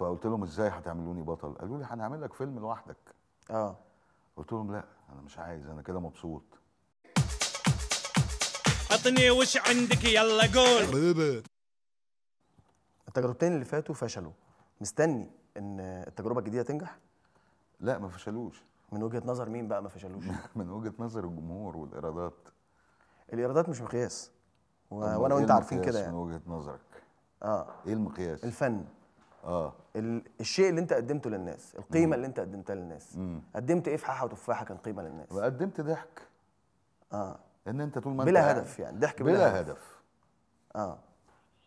فقلت لهم ازاي هتعملوني بطل قالوا لي هنعمل لك فيلم لوحدك اه قلت لهم لا انا مش عايز انا كده مبسوط عطني وش عندك يلا قول إيه التجربتين اللي فاتوا فشلوا مستني ان التجربه الجديده تنجح لا ما فشلوش من وجهه نظر مين بقى ما فشلوش من وجهه نظر الجمهور والايرادات الايرادات مش مقياس و... وانا إيه وانت عارفين كده يعني من وجهه نظرك اه ايه المقياس الفن اه الشيء اللي انت قدمته للناس القيمه مم. اللي انت قدمتها للناس مم. قدمت ايه في حاحه وتفاحه كان قيمه للناس وقدمت ضحك اه ان انت طول ما بلا انت هدف يعني ضحك بلا, بلا هدف. هدف اه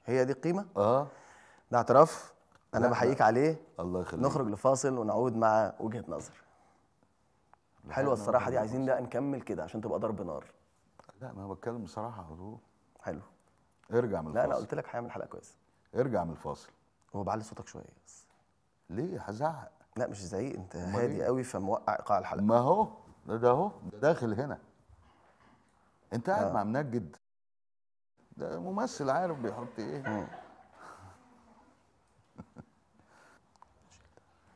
هي دي القيمه اه ده اعتراف انا بحييك عليه الله يخليك نخرج لفاصل ونعود مع وجهه نظر حلوه الصراحه دي عايزين ده نكمل كده عشان تبقى ضرب نار لا ما انا بتكلم بصراحه حلو ارجع من الفاصل لا انا قلت لك هعمل حلقه كويسه ارجع من الفاصل هو بعلي صوتك شويه بس ليه هزعق لا مش زعيق انت هادي إيه؟ قوي فموقع ايقاع الحلقه ما هو ده ده اهو ده داخل هنا انت قاعد آه. مع منجد ده ممثل عارف بيحط ايه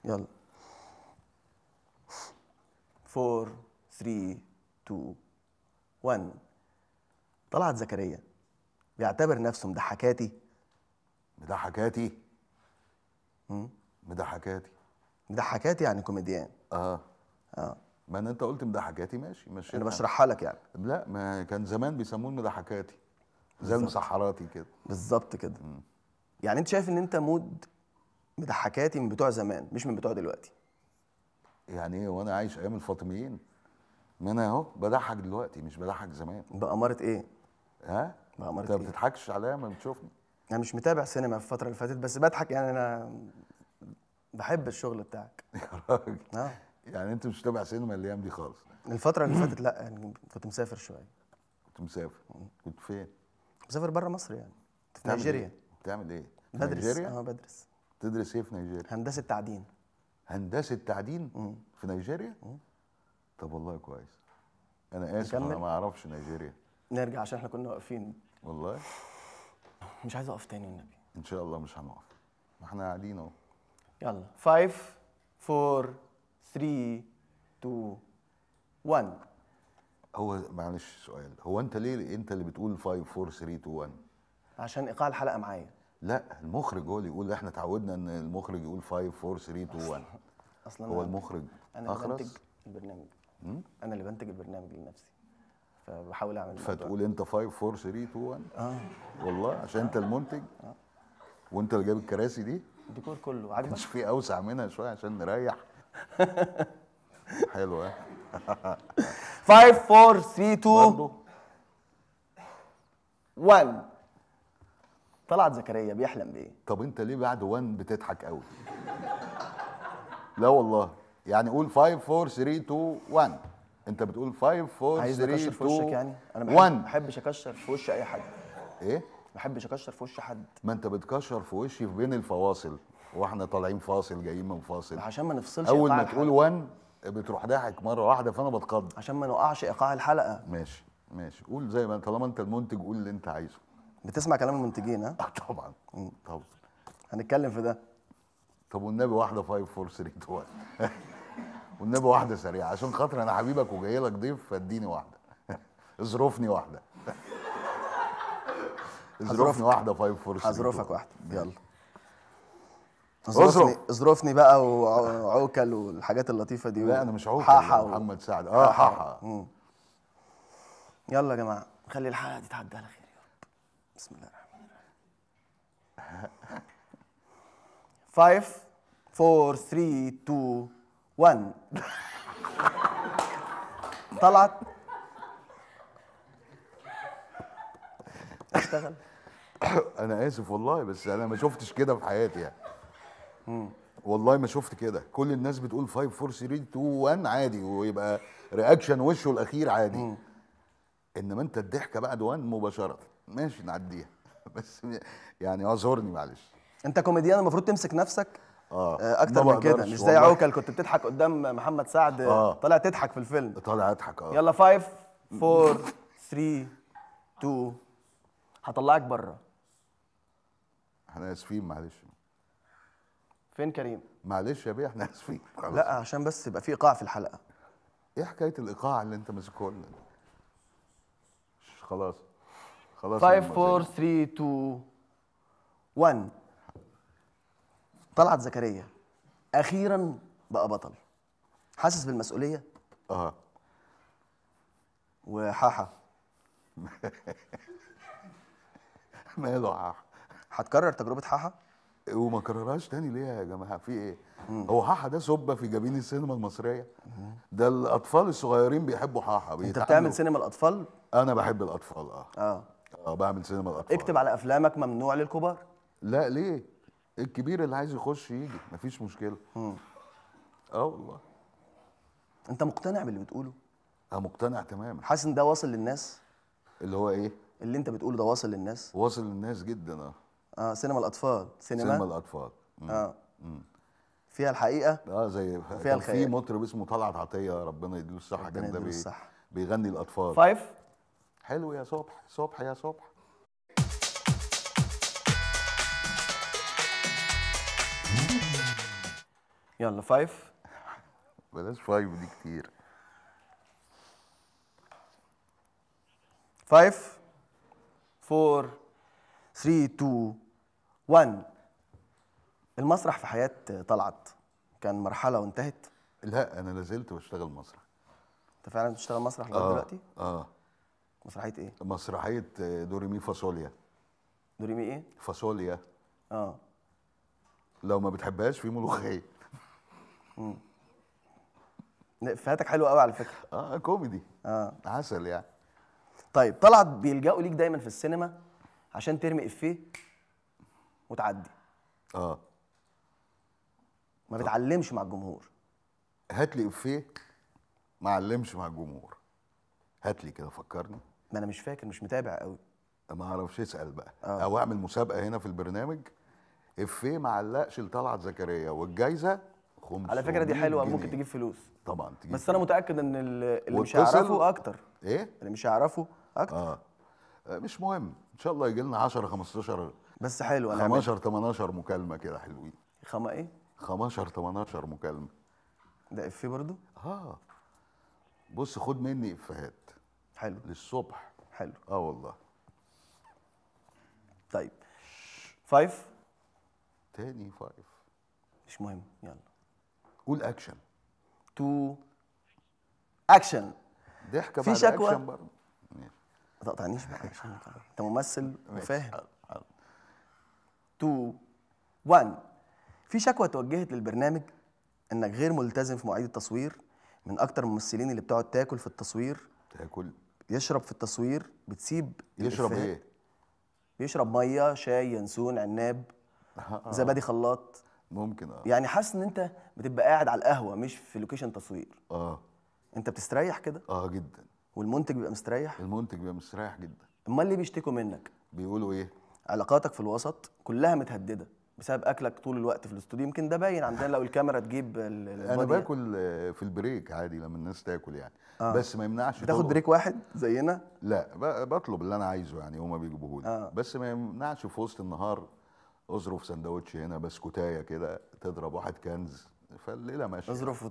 يلا 4 3 2 1 طلعت زكريا بيعتبر نفسه مضحكاتي مضحكاتي مضحكاتي مضحكاتي يعني كوميديان اه اه ما انت قلت مضحكاتي ماشي ماشي انا بشرحها لك يعني لا ما كان زمان بيسموني مضحكاتي زي المسحراتي كده بالظبط كده مم. يعني انت شايف ان انت مود مضحكاتي من بتوع زمان مش من بتوع دلوقتي يعني ايه وانا عايش ايام الفاطميين ما انا اهو بضحك دلوقتي مش بضحك زمان بأمارة ايه؟ ها؟ بأمارة ايه؟ انت ما إيه؟ بتضحكش عليا ما بتشوفني انا يعني مش متابع سينما في الفتره اللي فاتت بس بضحك يعني انا بحب الشغل بتاعك يا راجل اه يعني انت مش متابع سينما الايام دي خالص الفتره اللي فاتت لا يعني كنت مسافر شويه كنت مسافر كنت فين مسافر بره مصر يعني في نيجيريا إيه؟ بتعمل ايه بدرس نيجيريا؟ اه بدرس تدرس ايه في نيجيريا هندسه تعدين هندسه تعدين في نيجيريا طب والله كويس انا اسف انا ما اعرفش نيجيريا نرجع عشان احنا كنا واقفين والله مش عايز اقف تاني والنبي ان شاء الله مش هنقف ما احنا قاعدين اهو يلا 5 4 3 2 1 هو معلش سؤال هو انت ليه انت اللي بتقول 5 4 3 2 1 عشان ايقاع الحلقه معايا لا المخرج هو اللي يقول احنا تعودنا ان المخرج يقول 5 4 3 2 1 اصلا هو المخرج انا اللي بنتج البرنامج انا اللي بنتج البرنامج لنفسي فبحاول اعمل فتقول انت 5 4 3 2 1 اه والله عشان آه. انت المنتج آه. وانت اللي جايب الكراسي دي الديكور كله عارف مش في اوسع منها شويه عشان نريح حلو ها 5 4 3 2 1 طلعت زكريا بيحلم بايه طب انت ليه بعد 1 بتضحك قوي لا والله يعني قول 5 4 3 2 1 انت بتقول 5 4 3 2 عايز اكشر في وشك يعني انا ما 1 بحبش اكشر في وش اي حد ايه ما بحبش اكشر في وش حد ما انت بتكشر في وشي في بين الفواصل واحنا طالعين فاصل جايين من فاصل عشان ما نفصلش اول ما تقول 1 بتروح ضاحك مره واحده فانا بتقدر عشان ما نوقعش ايقاع الحلقه ماشي ماشي قول زي ما طالما انت المنتج قول اللي انت عايزه بتسمع كلام المنتجين ها اه طبعا طبعا هنتكلم في ده طب والنبي واحده 5 4 3 2 1 والنبي واحده سريعه عشان خاطر انا حبيبك وجاي لك ضيف فاديني واحده اظرفني واحده اظرفني واحده فايف فور اظرفك واحده يلا اظرفني اظرفني بقى وعوكل والحاجات اللطيفه دي لا انا مش عوكل حاحة و... محمد سعد اه حاحة يلا يا جماعه خلي الحلقه دي تعدي على خير يا رب بسم الله الرحمن الرحيم 5 4 3 2 وان طلعت اشتغل انا اسف والله بس انا ما شفتش كده في حياتي يعني والله ما شفت كده كل الناس بتقول 5 4 3 2 1 عادي ويبقى رياكشن وشه الاخير عادي انما انت الضحكه بعد وان مباشره ماشي نعديها بس يعني اعذرني معلش انت كوميديان المفروض تمسك نفسك آه. اه اكتر من كده مش زي عوكل كنت بتضحك قدام محمد سعد آه. طالع تضحك في الفيلم طالع اضحك اه يلا 5 4 3 2 هطلعك بره احنا اسفين معلش فين كريم؟ معلش يا بيه احنا اسفين لا عشان بس يبقى في ايقاع في الحلقه ايه حكايه الايقاع اللي انت ماسكه لنا خلاص خلاص 5 4 3 2 1 طلعت زكريا اخيرا بقى بطل حاسس بالمسؤوليه اه وحاحه ماله حاحه هتكرر تجربه حاحه وما كررهاش تاني ليه يا جماعه في ايه هو حاحه ده سبه في جبين السينما المصريه ده الاطفال الصغيرين بيحبوا حاحه انت بتعمل سينما الاطفال انا بحب الاطفال اه اه اه بعمل سينما الاطفال اكتب على افلامك ممنوع للكبار لا ليه الكبير اللي عايز يخش يجي مفيش مشكله اه والله انت مقتنع باللي بتقوله انا مقتنع تماما حاسس ان ده واصل للناس اللي هو ايه اللي انت بتقوله ده واصل للناس واصل للناس جدا اه اه سينما الاطفال سينما سينما الاطفال مم. اه مم. فيها الحقيقه اه زي فيها الخيال في مطرب اسمه طلعت عطيه ربنا يديله الصحه كان ده بي... بيغني الاطفال فايف حلو يا صبح صبح يا صبح يلا فايف بلاش فايف دي كتير فايف فور ثري تو وان المسرح في حياة طلعت كان مرحلة وانتهت؟ لا أنا لازلت بشتغل مسرح أنت فعلا بتشتغل مسرح لغاية آه دلوقتي؟ آه مسرحية إيه؟ مسرحية دوري مي فاصوليا دوري مي إيه؟ فاصوليا آه لو ما بتحبهاش في ملوخيه فاتك حلوه قوي على فكره اه كوميدي اه عسل يعني طيب طلعت بيلجأوا ليك دايما في السينما عشان ترمي افيه وتعدي اه ما بتعلمش مع الجمهور هات لي افيه ما علمش مع الجمهور هات لي كده فكرني ما انا مش فاكر مش متابع قوي ما اعرفش اسال بقى آه. او اعمل مسابقه هنا في البرنامج افيه معلقش لطلعت زكريا والجايزه على فكره دي حلوه جنيه. ممكن تجيب فلوس طبعا تجيب بس انا متاكد ان اللي مش هيعرفه اكتر ايه اللي مش هيعرفه اكتر آه. آه، مش مهم ان شاء الله يجي لنا 10 15 بس حلو انا 15 18 مكالمه كده حلوين خما ايه 15 18 مكالمه ده افيه برضو اه بص خد مني افيهات حلو للصبح حلو اه والله طيب فايف تاني فايف مش مهم يلا قول اكشن تو اكشن ضحكه في شكوى اكشن برضه ما تقطعنيش بقى انت ممثل وفاهم تو 1 في شكوى توجهت للبرنامج انك غير ملتزم في مواعيد التصوير من اكتر الممثلين اللي بتقعد تاكل في التصوير تاكل يشرب في التصوير بتسيب يشرب ايه؟ بيشرب ميه شاي ينسون عناب آه. زبادي خلاط ممكن اه يعني حاسس ان انت بتبقى قاعد على القهوه مش في لوكيشن تصوير اه انت بتستريح كده اه جدا والمنتج بيبقى مستريح المنتج بيبقى مستريح جدا امال ليه بيشتكوا منك بيقولوا ايه علاقاتك في الوسط كلها متهدده بسبب اكلك طول الوقت في الاستوديو يمكن ده باين عندنا لو الكاميرا تجيب انا باكل في البريك عادي لما الناس تاكل يعني آه. بس ما يمنعش تاخد بريك واحد زينا لا بطلب اللي انا عايزه يعني هما بيجيبوه لي آه. بس ما يمنعش في وسط النهار اظرف سندوتش هنا بسكوتايه كده تضرب واحد كنز فالليله ماشيه اظرف